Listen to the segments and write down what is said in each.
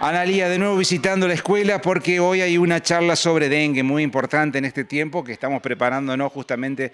Analía de nuevo visitando la escuela porque hoy hay una charla sobre dengue muy importante en este tiempo que estamos preparándonos justamente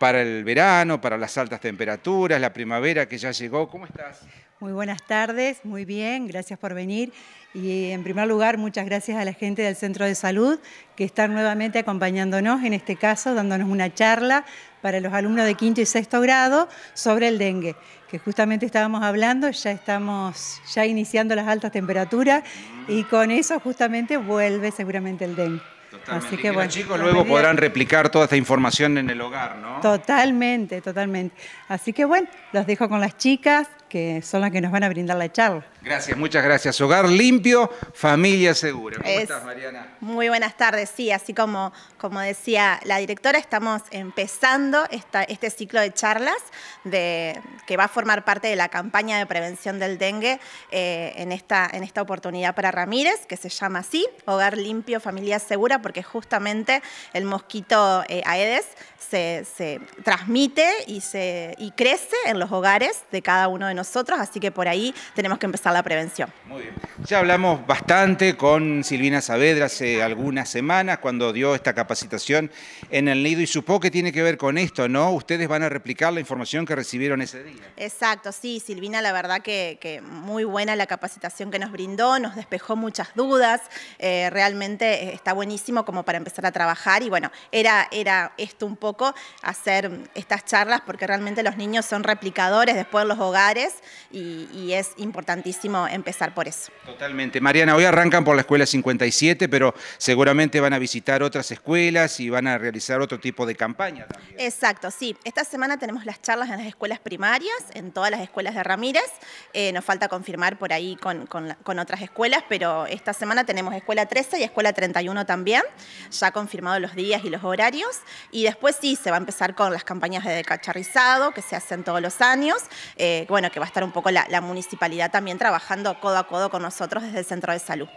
para el verano, para las altas temperaturas, la primavera que ya llegó. ¿Cómo estás? Muy buenas tardes, muy bien, gracias por venir. Y en primer lugar, muchas gracias a la gente del Centro de Salud que están nuevamente acompañándonos, en este caso, dándonos una charla para los alumnos de quinto y sexto grado sobre el dengue, que justamente estábamos hablando, ya estamos ya iniciando las altas temperaturas y con eso justamente vuelve seguramente el dengue. Así que, bueno, los chicos luego podrán replicar toda esta información en el hogar, ¿no? Totalmente, totalmente. Así que bueno, los dejo con las chicas, que son las que nos van a brindar la charla. Gracias, muchas gracias. Hogar limpio, familia segura. ¿Cómo estás, Mariana? Muy buenas tardes. Sí, así como, como decía la directora, estamos empezando este ciclo de charlas que va a formar parte de la campaña de prevención del dengue eh, en, esta, en esta oportunidad para Ramírez, que se llama así, Hogar limpio, familia segura, porque justamente el mosquito eh, Aedes se, transmite y, se, y crece en los hogares de cada uno de nosotros, así que por ahí tenemos que empezar la prevención. Muy bien. Ya hablamos bastante con Silvina Saavedra hace algunas semanas cuando dio esta capacitación en el nido y supo que tiene que ver con esto, ¿no? Ustedes van a replicar la información que recibieron ese día. Exacto, sí, Silvina, la verdad que, muy buena la capacitación que nos brindó, nos despejó muchas dudas, eh, realmente está buenísimo como para empezar a trabajar y bueno, era, era esto un poco, hacer estas charlas porque realmente los niños son replicadores después de los hogares y es importantísimo empezar por eso. Totalmente. Mariana, hoy arrancan por la Escuela 57, pero seguramente van a visitar otras escuelas y van a realizar otro tipo de campaña también. Exacto, sí. Esta semana tenemos las charlas en las escuelas primarias, en todas las escuelas de Ramírez. Eh, nos falta confirmar por ahí con, con, otras escuelas, pero esta semana tenemos Escuela 13 y Escuela 31 también, ya confirmados los días y los horarios. Y después sí, se va a empezar con las campañas de cacharrizado, que se hacen todos los años. Eh, bueno, que va a estar un poco la, municipalidad también trabajando codo a codo con nosotros desde el Centro de Salud.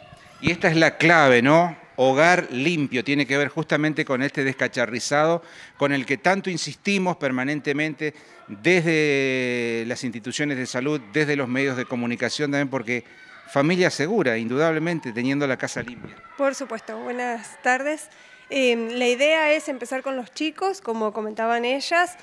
Y esta es la clave, ¿no? Hogar limpio tiene que ver justamente con este descacharrizado con el que tanto insistimos permanentemente desde las instituciones de salud, desde los medios de comunicación también, porque familia segura, indudablemente, teniendo la casa limpia. Por supuesto, buenas tardes. Eh, la idea es empezar con los chicos, como comentaban ellas.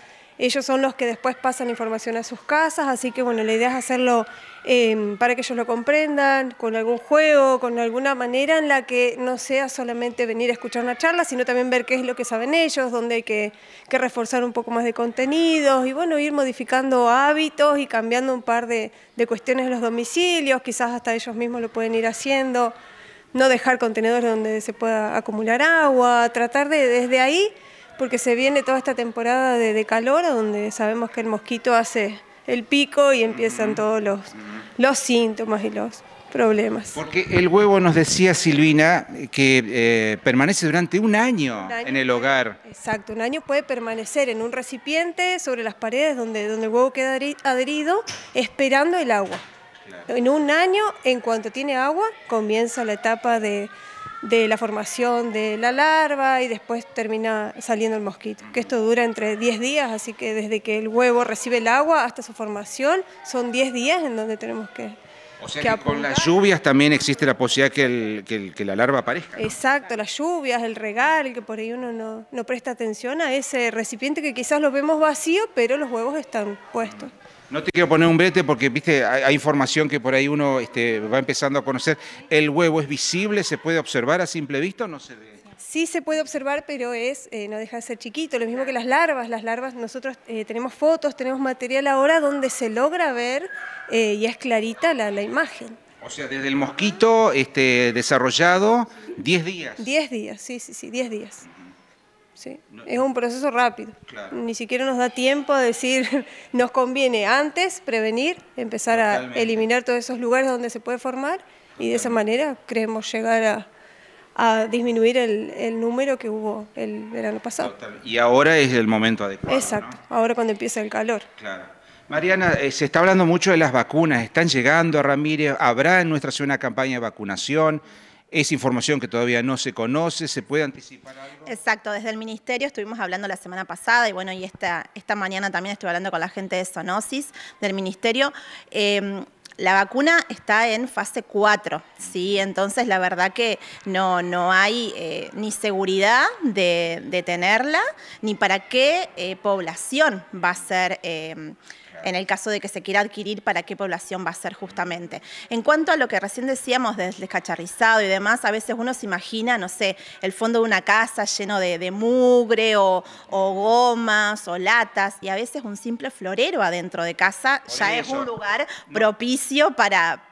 Ellos son los que después pasan información a sus casas, así que bueno, la idea es hacerlo eh, para que ellos lo comprendan, con algún juego, con alguna manera en la que no sea solamente venir a escuchar una charla, sino también ver qué es lo que saben ellos, dónde hay que, reforzar un poco más de contenidos y bueno, ir modificando hábitos y cambiando un par de, de cuestiones en los domicilios, quizás hasta ellos mismos lo pueden ir haciendo no dejar contenedores donde se pueda acumular agua, tratar de desde ahí porque se viene toda esta temporada de, calor donde sabemos que el mosquito hace el pico y empiezan todos los, los síntomas y los problemas. Porque el huevo nos decía Silvina que eh, permanece durante un año, en el hogar. Exacto, un año puede permanecer en un recipiente sobre las paredes donde, donde el huevo queda adherido esperando el agua. En un año, en cuanto tiene agua, comienza la etapa de, de la formación de la larva y después termina saliendo el mosquito. Que esto dura entre 10 días, así que desde que el huevo recibe el agua hasta su formación son 10 días en donde tenemos que... O sea que, con las lluvias también existe la posibilidad que, que, la larva aparezca. Exacto, las lluvias, el regal, que por ahí uno no, no presta atención a ese recipiente que quizás lo vemos vacío, pero los huevos están puestos. No te quiero poner un brete porque, viste, hay, información que por ahí uno este, va empezando a conocer. ¿El huevo es visible? ¿Se puede observar a simple vista o no se ve? Sí se puede observar, pero es eh, no deja de ser chiquito. Lo mismo que las larvas. Las larvas, nosotros eh, tenemos fotos, tenemos material ahora donde se logra ver eh, y es clarita la, imagen. O sea, desde el mosquito este, desarrollado, 10 días. 10 días, sí, sí, sí, 10 días es un proceso rápido. Ni siquiera nos da tiempo a decir, nos conviene antes prevenir, empezar a eliminar todos esos lugares donde se puede formar y de esa manera creemos llegar a, disminuir el, el, número que hubo el verano pasado. Y ahora es el momento adecuado. Exacto, ahora cuando empieza el calor. Claro. Mariana, eh, se está hablando mucho de las vacunas, están llegando a Ramírez, habrá en nuestra ciudad una campaña de vacunación. Es información que todavía no se conoce, ¿se puede anticipar algo? Exacto, desde el Ministerio estuvimos hablando la semana pasada y bueno, y esta, esta mañana también estuve hablando con la gente de Sonosis, del Ministerio. Em, la vacuna está en fase 4, ¿sí? Entonces la verdad que no, no hay eh, ni seguridad de, tenerla, ni para qué eh, población va a ser em, en el caso de que se quiera adquirir, para qué población va a ser justamente. En cuanto a lo que recién decíamos del descacharrizado y demás, a veces uno se imagina, no sé, el fondo de una casa lleno de, mugre o, gomas o latas, y a veces un simple florero adentro de casa ya es un lugar propicio para,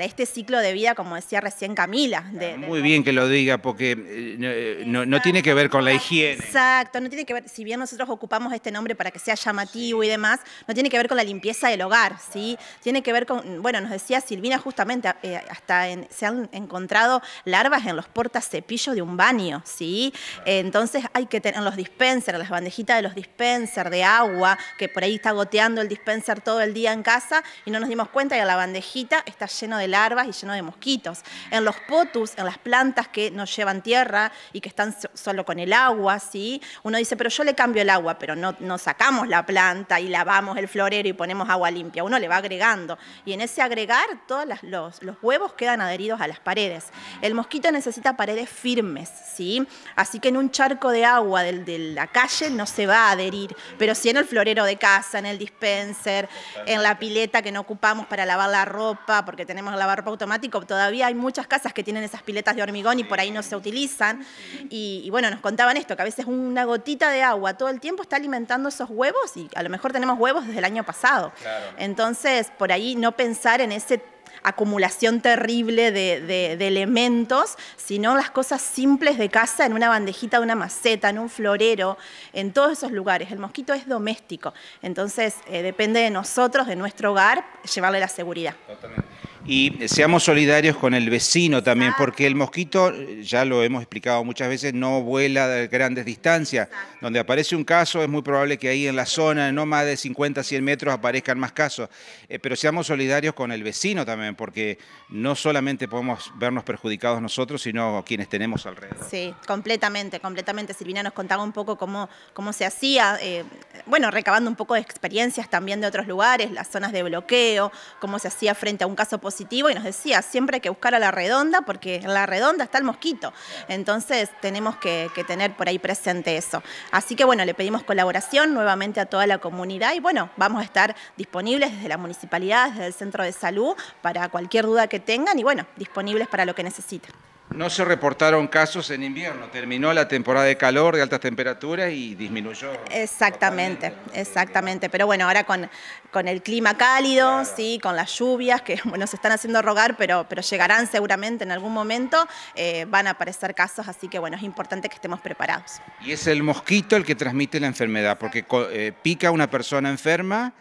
este ciclo de vida, como decía recién Camila. Muy bien que lo diga, porque eh, no, eh, tiene que ver con la higiene. Exacto, no tiene que ver, si bien nosotros ocupamos este nombre para que sea llamativo y demás, no tiene tiene que ver con la limpieza del hogar, ¿sí? Tiene que ver con, bueno, nos decía Silvina justamente, eh, hasta se han encontrado larvas en los portacepillos de un baño, ¿sí? Entonces hay que tener los dispensers, las bandejitas de los dispensers de agua, que por ahí está goteando el dispenser todo el día en casa y no nos dimos cuenta que la bandejita está lleno de larvas y lleno de mosquitos. En los potus, en las plantas que no llevan tierra y que están solo con el agua, ¿sí? Uno dice, pero yo le cambio el agua, pero no sacamos la planta y lavamos el florero y ponemos agua limpia, uno le va agregando. Y en ese agregar, todos los, huevos quedan adheridos a las paredes. El mosquito necesita paredes firmes, ¿sí? Así que en un charco de agua de, la calle no se va a adherir, pero si en el florero de casa, en el dispenser, en la pileta que no ocupamos para lavar la ropa, porque tenemos lavar ropa automático, todavía hay muchas casas que tienen esas piletas de hormigón y por ahí no se utilizan. y bueno, nos contaban esto, que a veces una gotita de agua todo el tiempo está alimentando esos huevos y a lo mejor tenemos huevos desde año pasado. Entonces, por ahí no pensar en ese acumulación terrible de, elementos, sino las cosas simples de casa, en una bandejita, una maceta, en un florero, en todos esos lugares. El mosquito es doméstico, entonces eh, depende de nosotros, de nuestro hogar, llevarle la seguridad. Totalmente. Y seamos solidarios con el vecino también, porque el mosquito, eh, ya lo hemos explicado muchas veces, no vuela de grandes distancias. Donde aparece un caso, es muy probable que ahí en la zona, no más de 50, 100 metros, aparezcan más casos. Eh, pero seamos solidarios con el vecino también, porque no solamente podemos vernos perjudicados nosotros, sino quienes tenemos alrededor. Sí, completamente, completamente. Silvina nos contaba un poco cómo, cómo se hacía, eh, bueno, recabando un poco de experiencias también de otros lugares, las zonas de bloqueo, cómo se hacía frente a un caso positivo y nos decía, siempre hay que buscar a la redonda porque en la redonda está el mosquito. Entonces tenemos que, que tener por ahí presente eso. Así que bueno, le pedimos colaboración nuevamente a toda la comunidad y bueno, vamos a estar disponibles desde la municipalidad, desde el centro de salud, para cualquier duda que tengan y bueno, disponibles para lo que necesiten. No se reportaron casos en invierno, terminó la temporada de calor, de altas temperaturas y disminuyó. Exactamente, exactamente. Pero bueno, ahora con, con el clima cálido, sí, con las lluvias, que bueno, se están haciendo rogar, pero, pero llegarán seguramente en algún momento, eh, van a aparecer casos, así que bueno, es importante que estemos preparados. Y es el mosquito el que transmite la enfermedad, porque eh, pica a una persona enferma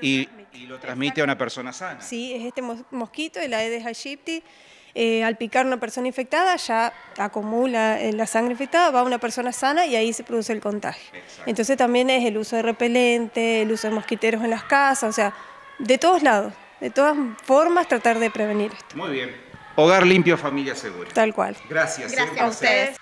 y, y, lo transmite a una persona sana. Sí, es este mosquito, el Aedes aegypti. Eh, al picar una persona infectada ya acumula eh, la sangre infectada, va a una persona sana y ahí se produce el contagio. Entonces también es el uso de repelente, el uso de mosquiteros en las casas, o sea, de todos lados, de todas formas tratar de prevenir esto. Muy bien. Hogar limpio, familia segura. Tal cual. Gracias. ¿eh? Gracias a ustedes.